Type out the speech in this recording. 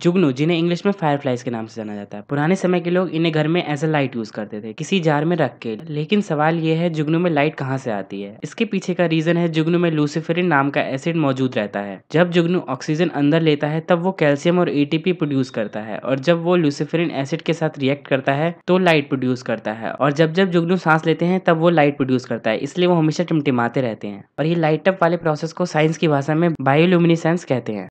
जुगनू जिन्हें इंग्लिश में फायर के नाम से जाना जाता है पुराने समय के लोग इन्हें घर में एज अ लाइट यूज करते थे किसी जार में रख के लेकिन सवाल यह है जुगनू में लाइट कहाँ से आती है इसके पीछे का रीजन है जुगनू में लूसीफेरिन नाम का एसिड मौजूद रहता है जब जुगनू ऑक्सीजन अंदर लेता है तब वो कैल्शियम और एटीपी प्रोड्यूस करता है और जब वो लूसीफेरिन एसिड के साथ रिएक्ट करता है तो लाइट प्रोड्यूस करता है और जब जब जुगनू सांस लेते हैं तब वो लाइट प्रोड्यूस करता है इसलिए वो हमेशा टिमटिमाते रहते हैं और ये लाइटअप वाले प्रोसेस को साइंस की भाषा में बायोलुमिनिसेंस कहते हैं